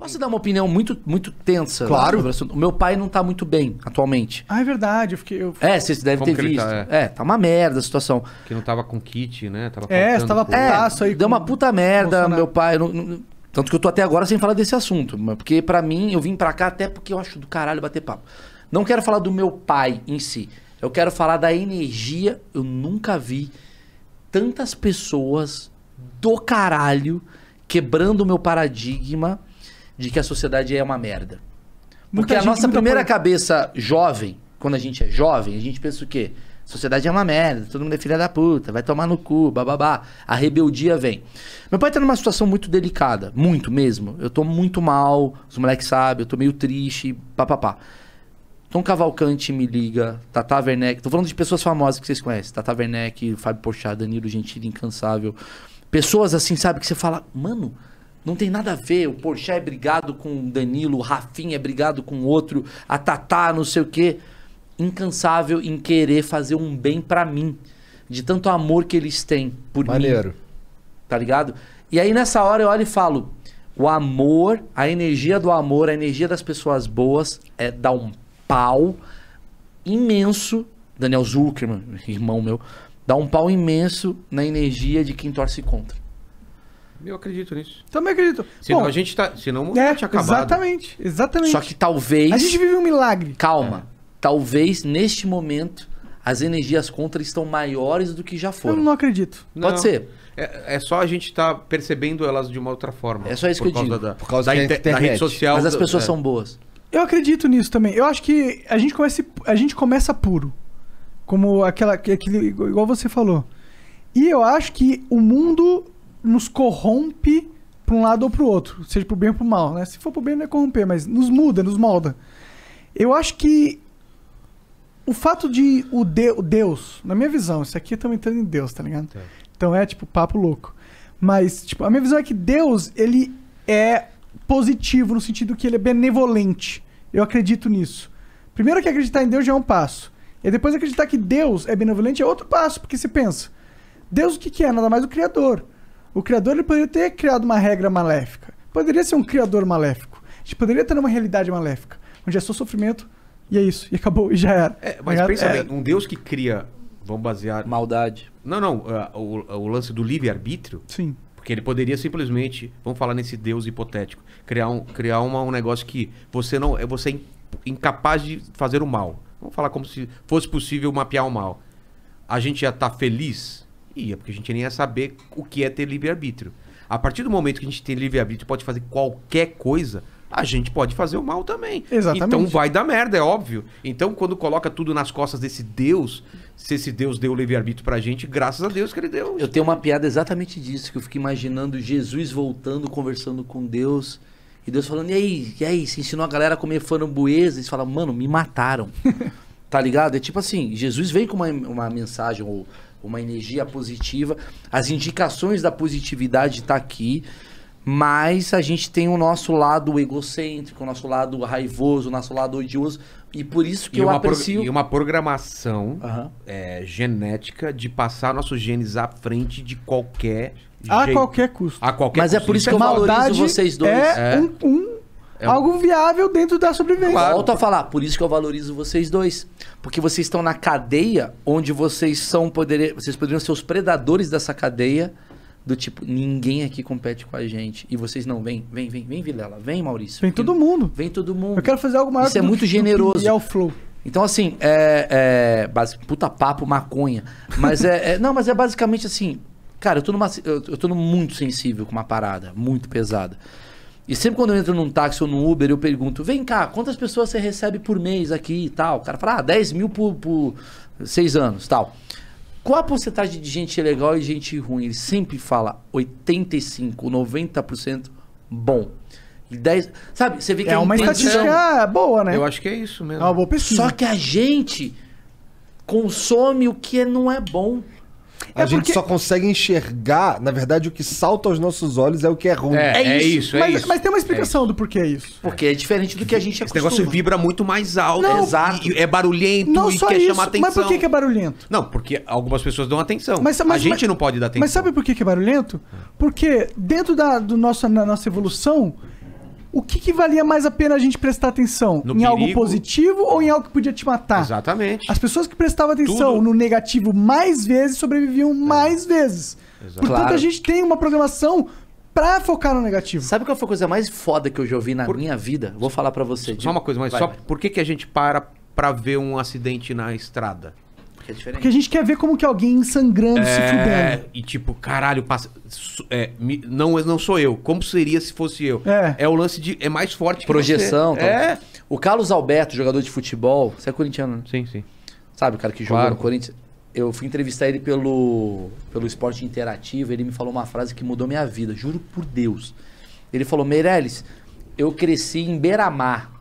Posso dar uma opinião muito, muito tensa? Claro. Né, o meu pai não tá muito bem atualmente. Ah, é verdade. Eu fiquei, eu... É, vocês devem ter visto. Tá, é. é. tá uma merda a situação. Que não tava com kit, né? Tava é, você tava putaço é, aí. Deu uma puta merda, meu pai. Não, não... Tanto que eu tô até agora sem falar desse assunto. Porque para mim, eu vim para cá até porque eu acho do caralho bater papo. Não quero falar do meu pai em si. Eu quero falar da energia. Eu nunca vi tantas pessoas do caralho quebrando o meu paradigma de que a sociedade é uma merda. Porque a nossa primeira coisa... cabeça jovem, quando a gente é jovem, a gente pensa o quê? sociedade é uma merda, todo mundo é filha da puta, vai tomar no cu, bababá. A rebeldia vem. Meu pai tá numa situação muito delicada, muito mesmo. Eu tô muito mal, os moleques sabem, eu tô meio triste, papapá. Tom Cavalcante me liga, Tata Werneck. Tô falando de pessoas famosas que vocês conhecem. Tata Werneck, Fábio Porchat, Danilo Gentili, Incansável. Pessoas assim, sabe, que você fala, mano, não tem nada a ver. O Porsche é brigado com o Danilo, o Rafinha é brigado com outro, a Tatá, não sei o quê. Incansável em querer fazer um bem para mim. De tanto amor que eles têm por Maneiro. mim. Maneiro. Tá ligado? E aí nessa hora eu olho e falo: o amor, a energia do amor, a energia das pessoas boas é dar um pau imenso. Daniel Zuckerman, irmão meu, dá um pau imenso na energia de quem torce contra. Eu acredito nisso. Também acredito. se não, a gente tá. se o mundo é, tinha acabado. Exatamente, exatamente. Só que talvez. A gente vive um milagre. Calma. É. Talvez neste momento as energias contra estão maiores do que já foram. Eu não acredito. Pode não. ser. É, é, só a gente estar tá percebendo elas de uma outra forma. É só isso que eu digo. Da, por causa da, é da, internet. da rede social. Mas as pessoas é. são boas. Eu acredito nisso também. Eu acho que a gente começa, a gente começa puro. Como aquela, aquele, igual você falou. E eu acho que o mundo nos corrompe para um lado ou para o outro, seja para o bem ou para o mal, né? Se for para o bem não é corromper, mas nos muda, nos molda. Eu acho que o fato de o, de, Deus, na minha visão, isso aqui estamos entrando em Deus, tá ligado? Tá. Então é tipo papo louco. Mas tipo, a minha visão é que Deus, ele é positivo no sentido que ele é benevolente. Eu acredito nisso. Primeiro que acreditar em Deus já é um passo. E depois acreditar que Deus é benevolente é outro passo, porque se pensa, Deus o que, que é? Nada mais o Criador. O criador ele poderia ter criado uma regra maléfica. Poderia ser um criador maléfico. A gente poderia ter uma realidade maléfica, onde é só sofrimento e é isso, e acabou, e já era. É, mas pensa é. bem, um Deus que cria, vamos basear. Maldade. Não, não, uh, o, é o lance do livre-arbítrio. Sim. Porque ele poderia simplesmente, vamos falar nesse Deus hipotético, criar um, criar uma, um negócio que você não você é incapaz de fazer o mal. Vamos falar como se fosse possível mapear o mal. A gente já está feliz Ia, porque a gente nem ia saber o que é ter livre-arbítrio. A partir do momento que a gente tem livre-arbítrio pode fazer qualquer coisa, a gente pode fazer o mal também. Então exatamente. Então vai dar merda, é óbvio. Então, quando coloca tudo nas costas desse Deus, se esse Deus deu livre-arbítrio pra gente, graças a Deus que ele deu. Eu tenho uma piada exatamente disso, que eu fico imaginando Jesus voltando, conversando com Deus. E Deus falando, e aí, e aí, você ensinou a galera a comer framboesa? Eles falam, mano, me mataram. tá ligado? É tipo assim, Jesus vem com uma, uma mensagem, ou uma energia positiva. As indicações da positividade tá aqui, mas a gente tem o nosso lado egocêntrico, o nosso lado raivoso, o nosso lado odioso. E por isso que e eu aprecio. E uma programação uhum. é, genética de passar nossos genes à frente de qualquer. A jeito. qualquer custo. A qualquer Mas é custo. é por isso é que eu valorizo vocês dois. É, é. Um, um é um... Algo viável dentro da sobrevivência. Claro. Volto a falar, por isso que eu valorizo vocês dois. Porque vocês estão na cadeia onde vocês são poder... vocês poderiam ser os predadores dessa cadeia. Do tipo, ninguém aqui compete com a gente. E vocês não, vem, vem, vem, vem, Vilela, vem, Maurício. Vem todo mundo. Vem todo mundo. Eu quero fazer algo maior. Isso é muito generoso. E é o flow. Então, assim, é. é base, puta papo, maconha. Mas é, é, Não, mas é basicamente assim. Cara, eu tô, numa, eu, eu tô muito sensível com uma parada, muito pesada. E sempre quando eu entro num táxi ou num Uber, eu pergunto: vem cá, quantas pessoas você recebe por mês aqui e tal? O cara fala: ah, 10 mil por, por seis anos tal. Qual a porcentagem de gente legal e gente ruim? Ele sempre fala 85, 90% bom. 10, sabe, você vê que é uma intenção... estatística boa, né? Eu acho que é isso mesmo. É uma boa pesquisa. Só que a gente consome o que não é bom. A é gente porque... só consegue enxergar, na verdade, o que salta aos nossos olhos é o que é ruim. É, é, é isso, é isso, mas, isso. mas, tem uma é explicação do porquê é isso. Porque é diferente do que a gente acostuma. Esse negócio vibra muito mais alto. Não, exato. é barulhento não e quer isso, chamar atenção. Mas por que, é barulhento? Não, porque algumas pessoas dão atenção. Mas, mas a gente mas, não pode dar atenção. Mas sabe por que, que é barulhento? Porque dentro da do nosso, na nossa evolução, o que, que, valia mais a pena a gente prestar atenção? No em perigo. algo positivo ou em algo que podia te matar? Exatamente. As pessoas que prestavam atenção Tudo. no negativo mais vezes sobreviviam é. mais vezes. Exato. Portanto, claro. a gente tem uma programação pra focar no negativo. Sabe qual foi a coisa mais foda que eu já ouvi na por... minha vida? Vou falar para você. Só de... uma coisa, mas vai, só vai. por que, que a gente para pra ver um acidente na estrada? Porque é diferente. Porque a gente quer ver como que alguém sangrando, se é, fudendo. E tipo, caralho, passa, é, me- não, não sou eu. Como seria se fosse eu? É. é o lance de. É mais forte que Projeção. Tá? É. O Carlos Alberto, jogador de futebol, você é corintiano, né? Sim, sim. Sabe, o cara que jogou no Corinthians. Eu fui entrevistar ele pelo, pelo esporte interativo, ele me falou uma frase que mudou minha vida, juro por Deus. Ele falou, Meirelles, eu cresci em Beira-Mar.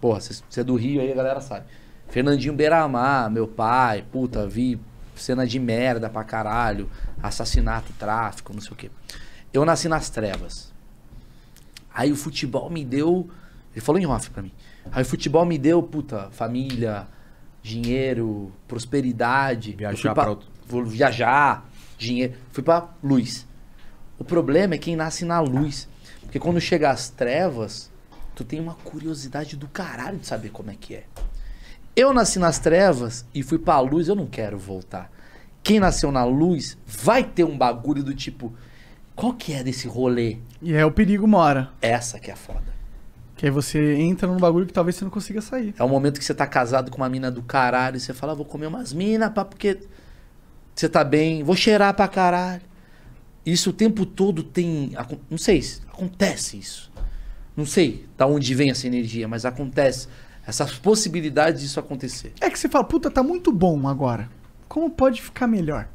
Porra, você é do Rio aí, a galera sabe. Fernandinho Beiramar, meu pai, puta, vi cena de merda pra caralho, assassinato, tráfico, não sei o quê. Eu nasci nas trevas. Aí o futebol me deu. Ele falou em off pra mim. Aí o futebol me deu, puta, família, dinheiro, prosperidade. Viajar pra, pra outro. Vou viajar, dinheiro. Fui pra luz. O problema é quem nasce na luz. Porque quando chega às trevas, tu tem uma curiosidade do caralho de saber como é que é. Eu nasci nas trevas e fui pra luz, eu não quero voltar. Quem nasceu na luz vai ter um bagulho do tipo, qual que é desse rolê? E é o perigo mora. Essa que é a foda. Que aí você entra num bagulho que talvez você não consiga sair. É o momento que você tá casado com uma mina do caralho e você fala, ah, vou comer umas minas, pá, porque você tá bem, vou cheirar pra caralho. Isso o tempo todo tem. Não sei, acontece isso. Não sei da onde vem essa energia, mas acontece essas possibilidades disso acontecer. É que você fala, puta, tá muito bom agora. Como pode ficar melhor?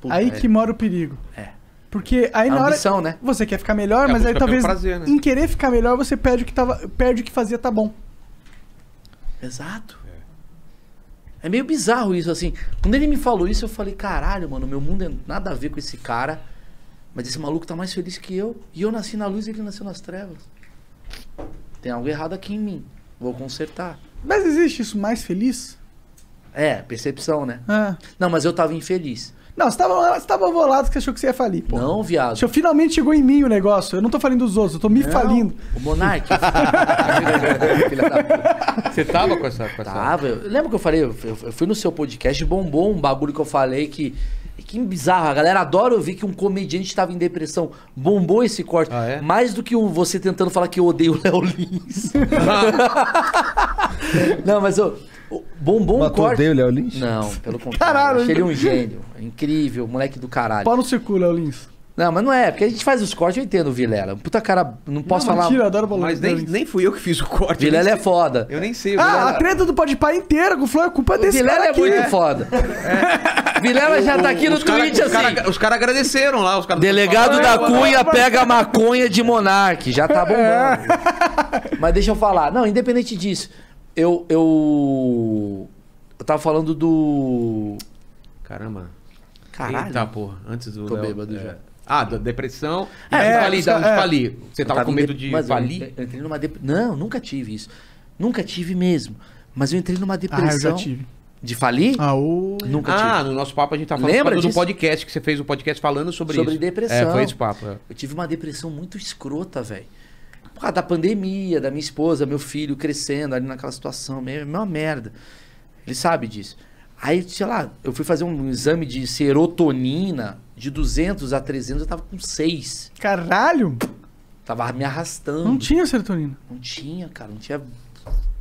Puta, aí é. que mora o perigo. É. Porque aí a é na ambição, hora. Né? Você quer ficar melhor, é mas aí talvez prazer, né? em querer ficar melhor, você perde o que, tava, perde o que fazia tá bom. Exato. É. é meio bizarro isso, assim. Quando ele me falou isso, eu falei, caralho, mano, meu mundo é nada a ver com esse cara. Mas esse maluco tá mais feliz que eu. E eu nasci na luz e ele nasceu nas trevas. Tem algo errado aqui em mim vou consertar. Mas existe isso mais feliz? É, percepção, né? Ah. Não, mas eu tava infeliz. Não, você tava, você tava que você achou que você ia falir, pô. Não, viado. Você finalmente chegou em mim o negócio. Eu não tô falindo dos outros, eu tô me não, falindo. O Monark. você tava com essa... Com tava. Essa... Eu, lembra que eu falei, eu, eu, fui no seu podcast, bombou um bagulho que eu falei que que bizarro, a galera adora ouvir que um comediante estava em depressão. Bombou esse corte. Ah, é? Mais do que o você tentando falar que eu odeio o Léo Lins. Não, mas eu. Bombom um corte. odeio o Léo Lins? Não, pelo contrário. Caralho, achei ele um gênio. Incrível, moleque do caralho. Pau no seu Léo Lins. Não, mas não é, porque a gente faz os cortes, eu entendo Vilela. Puta cara, não posso não, falar. Mentira, adoro mas nem, nem fui eu que fiz o corte. Vilela é foda. Eu nem sei. Ah, a treta do Pode Pai é inteira com o Flow é culpa o desse Vilela cara. Vilela é muito é. foda. É. Vilela já tá aqui o, no os tweet cara, assim. Os caras agradeceram lá. Os cara Delegado da é, Cunha pega a maconha de Monarque, já tá bombando. É. Mas deixa eu falar. Não, independente disso, eu. Eu, eu tava falando do. Caramba. Caralho. porra, antes do. Tô Léo, bêbado é. já. Ah, da depressão. É, e é, falir, é, de falir. Você tava, tava, com medo de mas falir? Eu entrei numa dep... Não, nunca tive isso. Nunca tive mesmo. Mas eu entrei numa depressão. Ah, eu já tive. De falir? Ah, o... Nunca ah, tive. Ah, no nosso papo a gente tá falando Lembra do podcast que você fez o um podcast falando sobre, sobre isso. Sobre depressão. É, foi esse papo. É. Eu tive uma depressão muito escrota, velho. Por causa da pandemia, da minha esposa, meu filho crescendo ali naquela situação, É uma merda. Ele sabe disso. Aí, sei lá, eu fui fazer um exame de serotonina de 200 a 300, eu tava com 6. Caralho! Tava me arrastando. Não tinha serotonina. Não tinha, cara. Não tinha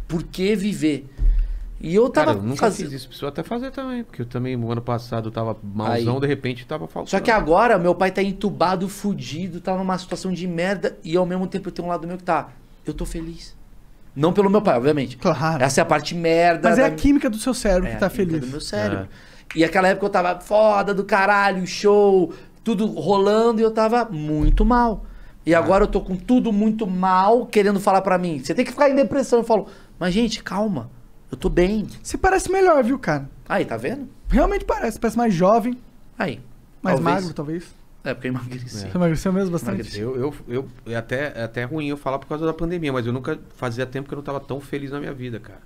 por que viver. E eu tava. Cara, eu nunca fazendo... fiz isso, preciso até fazer também. Porque eu também, no ano passado, eu tava malzão, Aí. de repente tava faltando. Só que agora, meu pai tá entubado, fudido, tá numa situação de merda. E ao mesmo tempo eu tenho um lado meu que tá. Eu tô feliz. Não pelo meu pai, obviamente. Claro. Essa é a parte merda. Mas é a química do seu cérebro é que tá a feliz. do meu cérebro. É. E aquela época eu tava foda do caralho, show, tudo rolando e eu tava muito mal. E ah. agora eu tô com tudo muito mal, querendo falar para mim. Você tem que ficar em depressão. Eu falo, mas gente, calma. Eu tô bem. Você parece melhor, viu, cara? Aí, tá vendo? Realmente parece. Parece mais jovem. Aí. Mais talvez. magro, talvez. É, porque eu emagreci. É. Você emagreceu mesmo bastante? Eu, eu, eu, é até, é até ruim eu falar por causa da pandemia, mas eu nunca. Fazia tempo que eu não estava tão feliz na minha vida, cara.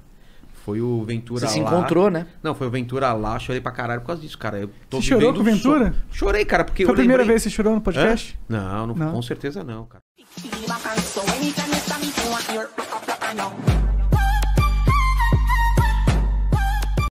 Foi o Ventura Você lá. Você se encontrou, né? Não, foi o Ventura lá, chorei pra caralho por causa disso, cara. Eu tô você chorou com o Ventura? So... Chorei, cara, porque. Foi a primeira lembrei... vez que você chorou no podcast? É? Não, não, não, com certeza não, cara.